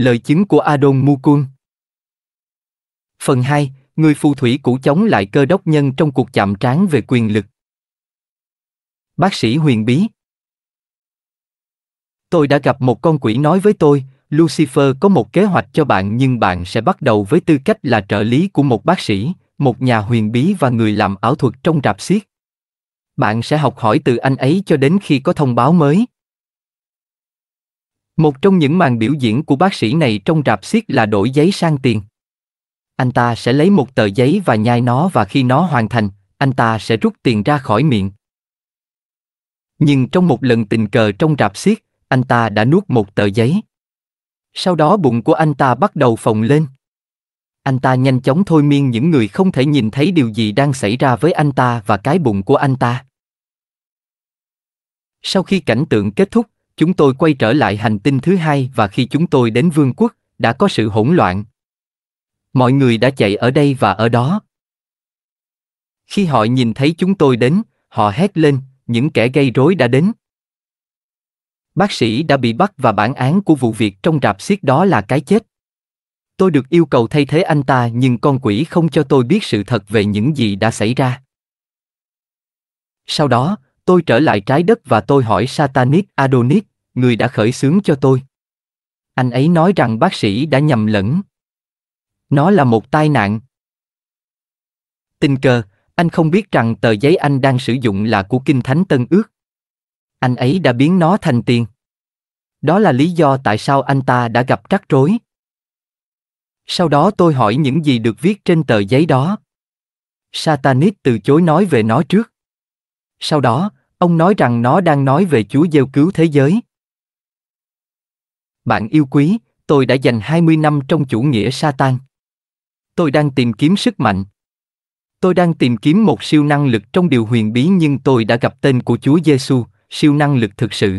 Lời chứng của Adon Mukun Phần 2, người phù thủy cũ chống lại cơ đốc nhân trong cuộc chạm trán về quyền lực. Bác sĩ huyền bí Tôi đã gặp một con quỷ nói với tôi, Lucifer có một kế hoạch cho bạn nhưng bạn sẽ bắt đầu với tư cách là trợ lý của một bác sĩ, một nhà huyền bí và người làm ảo thuật trong rạp xiếc. Bạn sẽ học hỏi từ anh ấy cho đến khi có thông báo mới. Một trong những màn biểu diễn của bác sĩ này trong rạp xiết là đổi giấy sang tiền. Anh ta sẽ lấy một tờ giấy và nhai nó và khi nó hoàn thành, anh ta sẽ rút tiền ra khỏi miệng. Nhưng trong một lần tình cờ trong rạp xiết, anh ta đã nuốt một tờ giấy. Sau đó bụng của anh ta bắt đầu phồng lên. Anh ta nhanh chóng thôi miên những người không thể nhìn thấy điều gì đang xảy ra với anh ta và cái bụng của anh ta. Sau khi cảnh tượng kết thúc, Chúng tôi quay trở lại hành tinh thứ hai và khi chúng tôi đến vương quốc, đã có sự hỗn loạn. Mọi người đã chạy ở đây và ở đó. Khi họ nhìn thấy chúng tôi đến, họ hét lên, những kẻ gây rối đã đến. Bác sĩ đã bị bắt và bản án của vụ việc trong rạp xiết đó là cái chết. Tôi được yêu cầu thay thế anh ta nhưng con quỷ không cho tôi biết sự thật về những gì đã xảy ra. Sau đó, tôi trở lại trái đất và tôi hỏi Satanic Adonis người đã khởi xướng cho tôi. Anh ấy nói rằng bác sĩ đã nhầm lẫn. Nó là một tai nạn. Tình cờ, anh không biết rằng tờ giấy anh đang sử dụng là của Kinh Thánh Tân Ước. Anh ấy đã biến nó thành tiền. Đó là lý do tại sao anh ta đã gặp rắc rối. Sau đó tôi hỏi những gì được viết trên tờ giấy đó. Satanit từ chối nói về nó trước. Sau đó, ông nói rằng nó đang nói về Chúa gieo cứu thế giới bạn yêu quý, tôi đã dành 20 năm trong chủ nghĩa Satan. Tôi đang tìm kiếm sức mạnh. Tôi đang tìm kiếm một siêu năng lực trong điều huyền bí nhưng tôi đã gặp tên của Chúa Giêsu, siêu năng lực thực sự.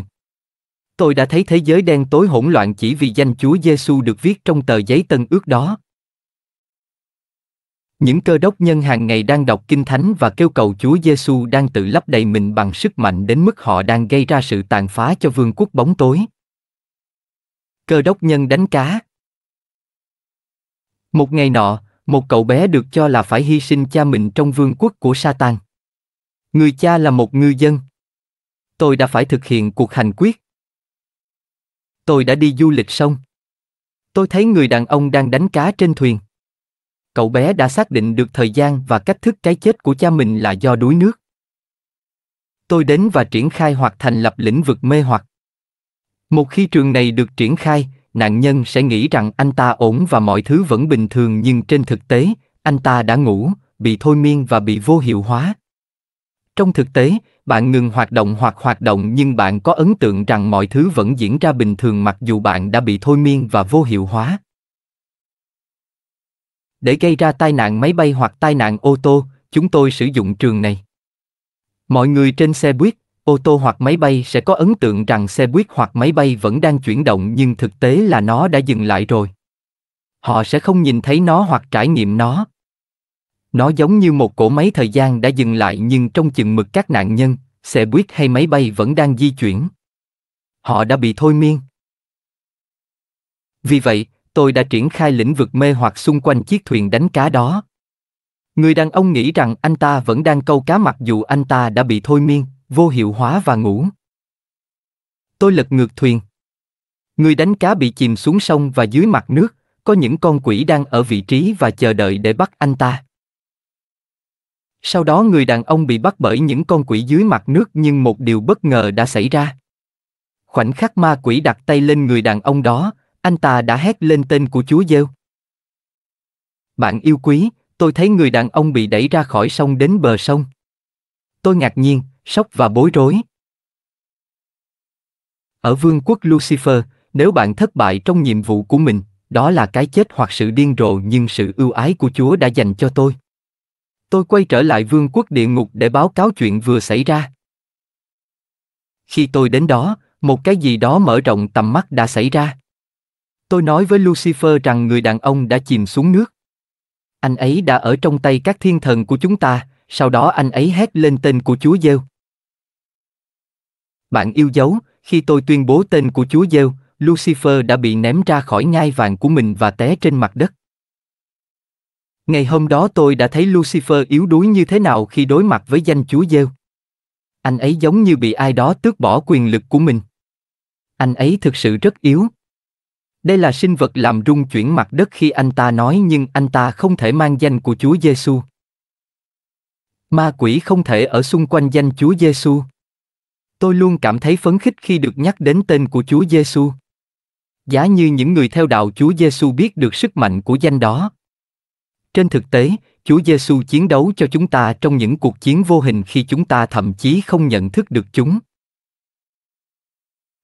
Tôi đã thấy thế giới đen tối hỗn loạn chỉ vì danh Chúa Giêsu được viết trong tờ giấy tân ước đó. Những cơ đốc nhân hàng ngày đang đọc kinh thánh và kêu cầu Chúa Giêsu đang tự lấp đầy mình bằng sức mạnh đến mức họ đang gây ra sự tàn phá cho vương quốc bóng tối cơ đốc nhân đánh cá. Một ngày nọ, một cậu bé được cho là phải hy sinh cha mình trong vương quốc của Satan. Người cha là một ngư dân. Tôi đã phải thực hiện cuộc hành quyết. Tôi đã đi du lịch sông. Tôi thấy người đàn ông đang đánh cá trên thuyền. Cậu bé đã xác định được thời gian và cách thức cái chết của cha mình là do đuối nước. Tôi đến và triển khai hoặc thành lập lĩnh vực mê hoặc. Một khi trường này được triển khai, nạn nhân sẽ nghĩ rằng anh ta ổn và mọi thứ vẫn bình thường nhưng trên thực tế, anh ta đã ngủ, bị thôi miên và bị vô hiệu hóa. Trong thực tế, bạn ngừng hoạt động hoặc hoạt động nhưng bạn có ấn tượng rằng mọi thứ vẫn diễn ra bình thường mặc dù bạn đã bị thôi miên và vô hiệu hóa. Để gây ra tai nạn máy bay hoặc tai nạn ô tô, chúng tôi sử dụng trường này. Mọi người trên xe buýt, ô tô hoặc máy bay sẽ có ấn tượng rằng xe buýt hoặc máy bay vẫn đang chuyển động nhưng thực tế là nó đã dừng lại rồi họ sẽ không nhìn thấy nó hoặc trải nghiệm nó nó giống như một cỗ máy thời gian đã dừng lại nhưng trong chừng mực các nạn nhân xe buýt hay máy bay vẫn đang di chuyển họ đã bị thôi miên vì vậy tôi đã triển khai lĩnh vực mê hoặc xung quanh chiếc thuyền đánh cá đó người đàn ông nghĩ rằng anh ta vẫn đang câu cá mặc dù anh ta đã bị thôi miên vô hiệu hóa và ngủ. Tôi lật ngược thuyền. Người đánh cá bị chìm xuống sông và dưới mặt nước, có những con quỷ đang ở vị trí và chờ đợi để bắt anh ta. Sau đó người đàn ông bị bắt bởi những con quỷ dưới mặt nước nhưng một điều bất ngờ đã xảy ra. Khoảnh khắc ma quỷ đặt tay lên người đàn ông đó, anh ta đã hét lên tên của Chúa Giêu. Bạn yêu quý, tôi thấy người đàn ông bị đẩy ra khỏi sông đến bờ sông. Tôi ngạc nhiên, sốc và bối rối. Ở vương quốc Lucifer, nếu bạn thất bại trong nhiệm vụ của mình, đó là cái chết hoặc sự điên rồ nhưng sự ưu ái của Chúa đã dành cho tôi. Tôi quay trở lại vương quốc địa ngục để báo cáo chuyện vừa xảy ra. Khi tôi đến đó, một cái gì đó mở rộng tầm mắt đã xảy ra. Tôi nói với Lucifer rằng người đàn ông đã chìm xuống nước. Anh ấy đã ở trong tay các thiên thần của chúng ta, sau đó anh ấy hét lên tên của Chúa Giêu. Bạn yêu dấu, khi tôi tuyên bố tên của Chúa Giêu, Lucifer đã bị ném ra khỏi ngai vàng của mình và té trên mặt đất. Ngày hôm đó tôi đã thấy Lucifer yếu đuối như thế nào khi đối mặt với danh Chúa Giêu. Anh ấy giống như bị ai đó tước bỏ quyền lực của mình. Anh ấy thực sự rất yếu. Đây là sinh vật làm rung chuyển mặt đất khi anh ta nói nhưng anh ta không thể mang danh của Chúa Giêsu. Ma quỷ không thể ở xung quanh danh Chúa Giêsu. Tôi luôn cảm thấy phấn khích khi được nhắc đến tên của Chúa Giêsu. Giá như những người theo đạo Chúa Giêsu biết được sức mạnh của danh đó. Trên thực tế, Chúa Giêsu chiến đấu cho chúng ta trong những cuộc chiến vô hình khi chúng ta thậm chí không nhận thức được chúng.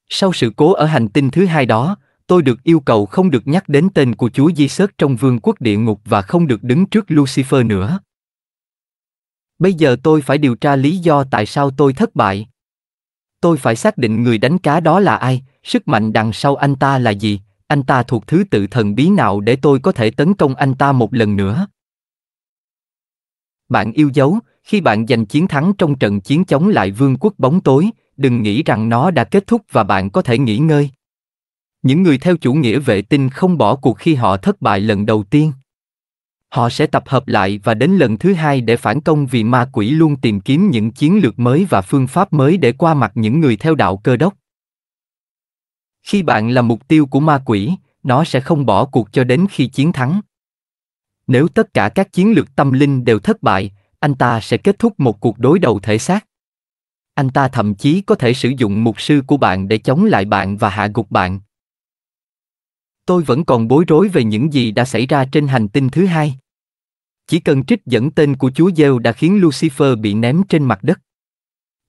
Sau sự cố ở hành tinh thứ hai đó, tôi được yêu cầu không được nhắc đến tên của Chúa Jesus trong vương quốc địa ngục và không được đứng trước Lucifer nữa. Bây giờ tôi phải điều tra lý do tại sao tôi thất bại tôi phải xác định người đánh cá đó là ai, sức mạnh đằng sau anh ta là gì, anh ta thuộc thứ tự thần bí nào để tôi có thể tấn công anh ta một lần nữa. Bạn yêu dấu, khi bạn giành chiến thắng trong trận chiến chống lại vương quốc bóng tối, đừng nghĩ rằng nó đã kết thúc và bạn có thể nghỉ ngơi. Những người theo chủ nghĩa vệ tinh không bỏ cuộc khi họ thất bại lần đầu tiên. Họ sẽ tập hợp lại và đến lần thứ hai để phản công vì ma quỷ luôn tìm kiếm những chiến lược mới và phương pháp mới để qua mặt những người theo đạo cơ đốc. Khi bạn là mục tiêu của ma quỷ, nó sẽ không bỏ cuộc cho đến khi chiến thắng. Nếu tất cả các chiến lược tâm linh đều thất bại, anh ta sẽ kết thúc một cuộc đối đầu thể xác. Anh ta thậm chí có thể sử dụng mục sư của bạn để chống lại bạn và hạ gục bạn, tôi vẫn còn bối rối về những gì đã xảy ra trên hành tinh thứ hai. Chỉ cần trích dẫn tên của Chúa Giêsu đã khiến Lucifer bị ném trên mặt đất.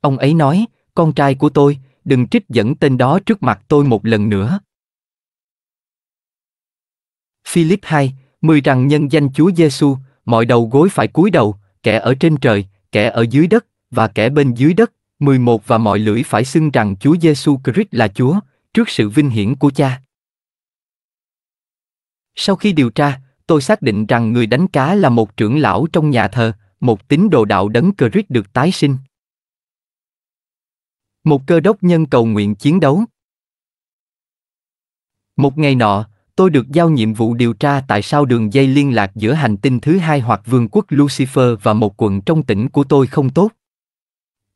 Ông ấy nói, con trai của tôi, đừng trích dẫn tên đó trước mặt tôi một lần nữa. Philip 2, 10 rằng nhân danh Chúa Giêsu, mọi đầu gối phải cúi đầu, kẻ ở trên trời, kẻ ở dưới đất và kẻ bên dưới đất, 11 và mọi lưỡi phải xưng rằng Chúa Giêsu Christ là Chúa, trước sự vinh hiển của Cha. Sau khi điều tra, tôi xác định rằng người đánh cá là một trưởng lão trong nhà thờ, một tín đồ đạo đấng rít được tái sinh. Một cơ đốc nhân cầu nguyện chiến đấu. Một ngày nọ, tôi được giao nhiệm vụ điều tra tại sao đường dây liên lạc giữa hành tinh thứ hai hoặc vương quốc Lucifer và một quận trong tỉnh của tôi không tốt.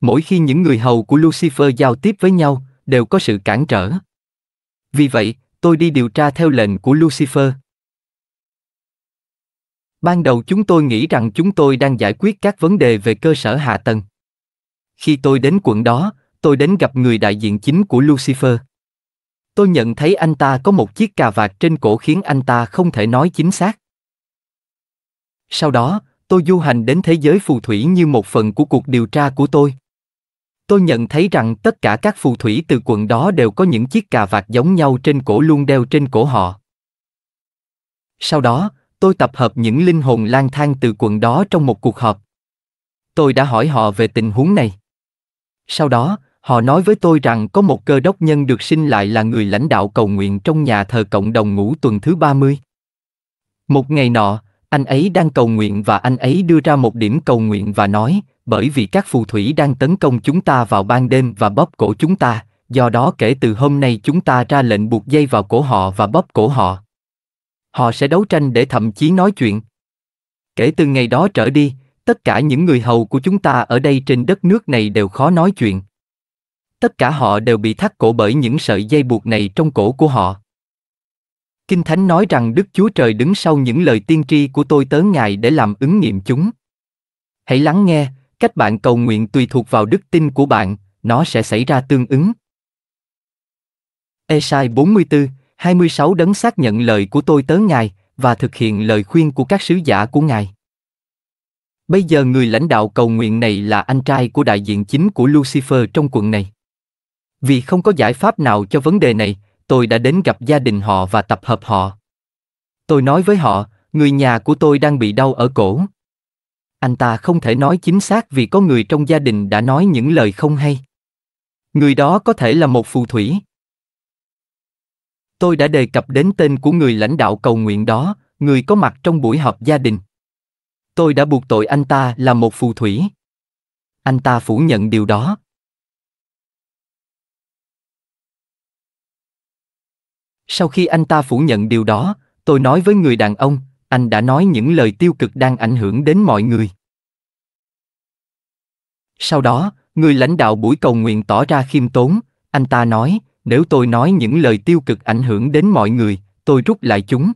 Mỗi khi những người hầu của Lucifer giao tiếp với nhau, đều có sự cản trở. Vì vậy, tôi đi điều tra theo lệnh của Lucifer, ban đầu chúng tôi nghĩ rằng chúng tôi đang giải quyết các vấn đề về cơ sở hạ tầng khi tôi đến quận đó tôi đến gặp người đại diện chính của lucifer tôi nhận thấy anh ta có một chiếc cà vạt trên cổ khiến anh ta không thể nói chính xác sau đó tôi du hành đến thế giới phù thủy như một phần của cuộc điều tra của tôi tôi nhận thấy rằng tất cả các phù thủy từ quận đó đều có những chiếc cà vạt giống nhau trên cổ luôn đeo trên cổ họ sau đó tôi tập hợp những linh hồn lang thang từ quận đó trong một cuộc họp. Tôi đã hỏi họ về tình huống này. Sau đó, họ nói với tôi rằng có một cơ đốc nhân được sinh lại là người lãnh đạo cầu nguyện trong nhà thờ cộng đồng ngủ tuần thứ 30. Một ngày nọ, anh ấy đang cầu nguyện và anh ấy đưa ra một điểm cầu nguyện và nói, bởi vì các phù thủy đang tấn công chúng ta vào ban đêm và bóp cổ chúng ta, do đó kể từ hôm nay chúng ta ra lệnh buộc dây vào cổ họ và bóp cổ họ họ sẽ đấu tranh để thậm chí nói chuyện. Kể từ ngày đó trở đi, tất cả những người hầu của chúng ta ở đây trên đất nước này đều khó nói chuyện. Tất cả họ đều bị thắt cổ bởi những sợi dây buộc này trong cổ của họ. Kinh Thánh nói rằng Đức Chúa Trời đứng sau những lời tiên tri của tôi tớ Ngài để làm ứng nghiệm chúng. Hãy lắng nghe, cách bạn cầu nguyện tùy thuộc vào đức tin của bạn, nó sẽ xảy ra tương ứng. Esai 44, 26 đấng xác nhận lời của tôi tới Ngài, và thực hiện lời khuyên của các sứ giả của Ngài. Bây giờ người lãnh đạo cầu nguyện này là anh trai của đại diện chính của Lucifer trong quận này. Vì không có giải pháp nào cho vấn đề này, tôi đã đến gặp gia đình họ và tập hợp họ. Tôi nói với họ, người nhà của tôi đang bị đau ở cổ. Anh ta không thể nói chính xác vì có người trong gia đình đã nói những lời không hay. Người đó có thể là một phù thủy tôi đã đề cập đến tên của người lãnh đạo cầu nguyện đó, người có mặt trong buổi họp gia đình. Tôi đã buộc tội anh ta là một phù thủy. Anh ta phủ nhận điều đó. Sau khi anh ta phủ nhận điều đó, tôi nói với người đàn ông, anh đã nói những lời tiêu cực đang ảnh hưởng đến mọi người. Sau đó, người lãnh đạo buổi cầu nguyện tỏ ra khiêm tốn, anh ta nói, nếu tôi nói những lời tiêu cực ảnh hưởng đến mọi người tôi rút lại chúng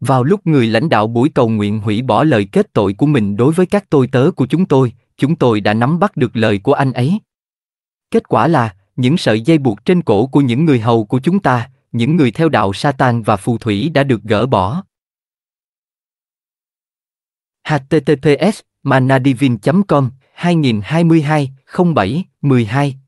vào lúc người lãnh đạo buổi cầu nguyện hủy bỏ lời kết tội của mình đối với các tôi tớ của chúng tôi chúng tôi đã nắm bắt được lời của anh ấy kết quả là những sợi dây buộc trên cổ của những người hầu của chúng ta những người theo đạo Satan và phù thủy đã được gỡ bỏ. https manadivin com 2022 07 12